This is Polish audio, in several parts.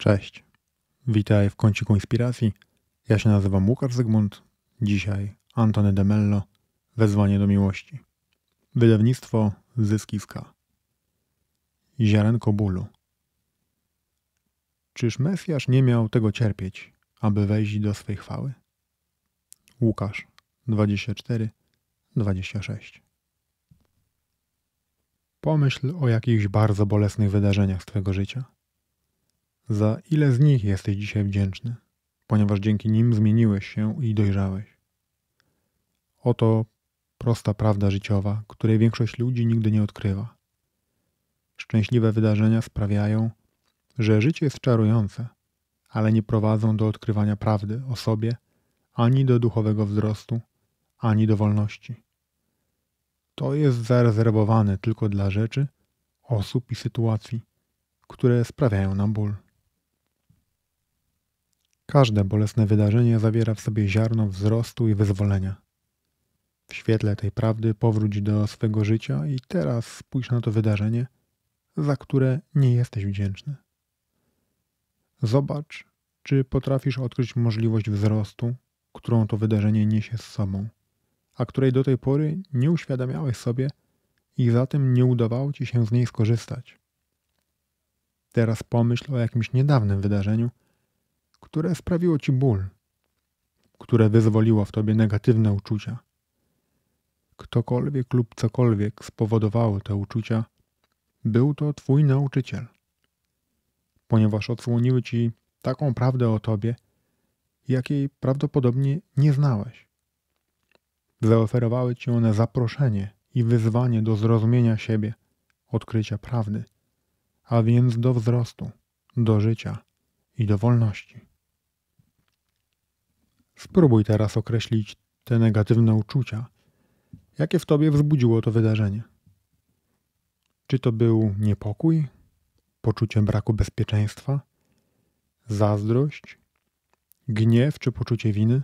Cześć. Witaj w kąciku inspiracji. Ja się nazywam Łukasz Zygmunt. Dzisiaj Antony Demello. Wezwanie do miłości. Wydawnictwo Zyskiska. Ziarenko bólu. Czyż Mesjasz nie miał tego cierpieć, aby wejść do swej chwały? Łukasz 24, 26. Pomyśl o jakichś bardzo bolesnych wydarzeniach z Twojego życia – za ile z nich jesteś dzisiaj wdzięczny, ponieważ dzięki nim zmieniłeś się i dojrzałeś? Oto prosta prawda życiowa, której większość ludzi nigdy nie odkrywa. Szczęśliwe wydarzenia sprawiają, że życie jest czarujące, ale nie prowadzą do odkrywania prawdy o sobie, ani do duchowego wzrostu, ani do wolności. To jest zarezerwowane tylko dla rzeczy, osób i sytuacji, które sprawiają nam ból. Każde bolesne wydarzenie zawiera w sobie ziarno wzrostu i wyzwolenia. W świetle tej prawdy powróć do swego życia i teraz spójrz na to wydarzenie, za które nie jesteś wdzięczny. Zobacz, czy potrafisz odkryć możliwość wzrostu, którą to wydarzenie niesie z sobą, a której do tej pory nie uświadamiałeś sobie i zatem nie udawało ci się z niej skorzystać. Teraz pomyśl o jakimś niedawnym wydarzeniu, które sprawiło ci ból, które wyzwoliło w tobie negatywne uczucia. Ktokolwiek lub cokolwiek spowodowało te uczucia, był to twój nauczyciel, ponieważ odsłoniły ci taką prawdę o tobie, jakiej prawdopodobnie nie znałeś. Zaoferowały ci one zaproszenie i wyzwanie do zrozumienia siebie, odkrycia prawdy, a więc do wzrostu, do życia i do wolności. Spróbuj teraz określić te negatywne uczucia. Jakie w tobie wzbudziło to wydarzenie? Czy to był niepokój, poczucie braku bezpieczeństwa, zazdrość, gniew czy poczucie winy?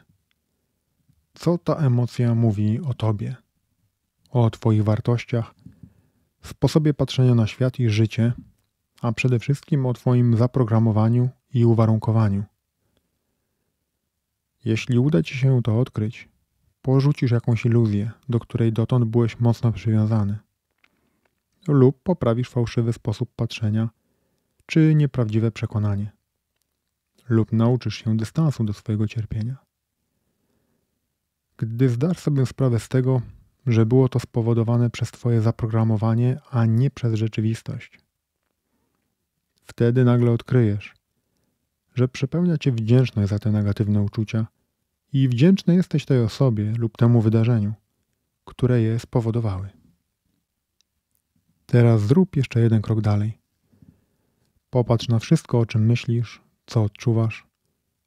Co ta emocja mówi o tobie, o twoich wartościach, sposobie patrzenia na świat i życie, a przede wszystkim o twoim zaprogramowaniu i uwarunkowaniu? Jeśli uda ci się to odkryć, porzucisz jakąś iluzję, do której dotąd byłeś mocno przywiązany. Lub poprawisz fałszywy sposób patrzenia czy nieprawdziwe przekonanie. Lub nauczysz się dystansu do swojego cierpienia. Gdy zdasz sobie sprawę z tego, że było to spowodowane przez Twoje zaprogramowanie, a nie przez rzeczywistość, wtedy nagle odkryjesz, że przepełnia Cię wdzięczność za te negatywne uczucia i wdzięczny jesteś tej osobie lub temu wydarzeniu, które je spowodowały. Teraz zrób jeszcze jeden krok dalej. Popatrz na wszystko, o czym myślisz, co odczuwasz,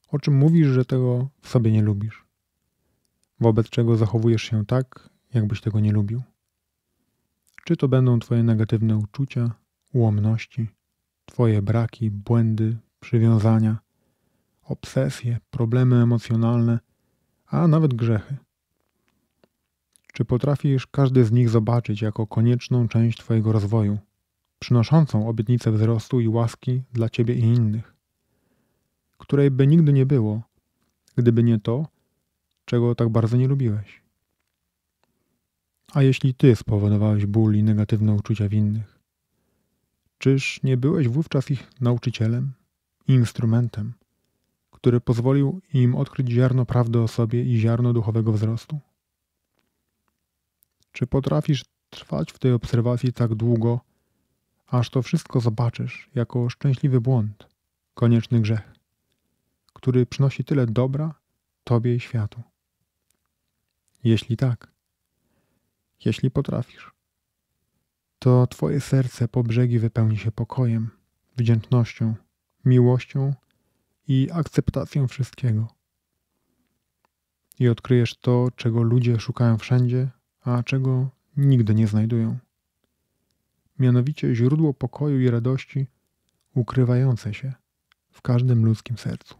o czym mówisz, że tego w sobie nie lubisz, wobec czego zachowujesz się tak, jakbyś tego nie lubił. Czy to będą Twoje negatywne uczucia, ułomności, Twoje braki, błędy, przywiązania, obsesje, problemy emocjonalne, a nawet grzechy. Czy potrafisz każdy z nich zobaczyć jako konieczną część Twojego rozwoju, przynoszącą obietnicę wzrostu i łaski dla Ciebie i innych, której by nigdy nie było, gdyby nie to, czego tak bardzo nie lubiłeś? A jeśli Ty spowodowałeś ból i negatywne uczucia w innych, czyż nie byłeś wówczas ich nauczycielem i instrumentem, który pozwolił im odkryć ziarno prawdy o sobie i ziarno duchowego wzrostu. Czy potrafisz trwać w tej obserwacji tak długo, aż to wszystko zobaczysz jako szczęśliwy błąd, konieczny grzech, który przynosi tyle dobra Tobie i światu? Jeśli tak, jeśli potrafisz, to Twoje serce po brzegi wypełni się pokojem, wdzięcznością, miłością i akceptacją wszystkiego. I odkryjesz to, czego ludzie szukają wszędzie, a czego nigdy nie znajdują. Mianowicie źródło pokoju i radości ukrywające się w każdym ludzkim sercu.